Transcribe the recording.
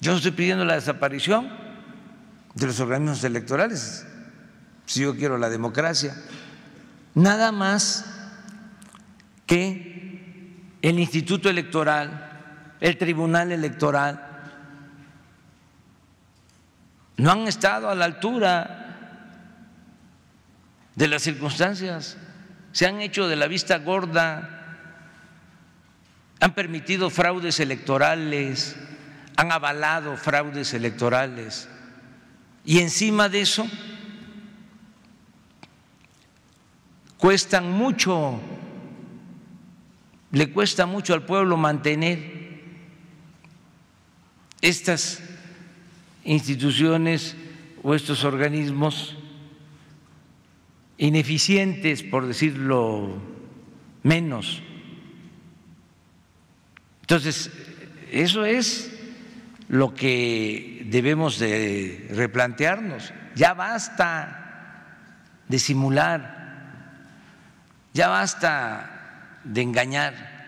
Yo no estoy pidiendo la desaparición de los organismos electorales, si yo quiero la democracia. Nada más que el Instituto Electoral, el Tribunal Electoral, no han estado a la altura de las circunstancias, se han hecho de la vista gorda, han permitido fraudes electorales, han avalado fraudes electorales. Y encima de eso, cuestan mucho, le cuesta mucho al pueblo mantener estas instituciones o estos organismos ineficientes, por decirlo menos. Entonces, eso es lo que debemos de replantearnos. Ya basta de simular, ya basta de engañar.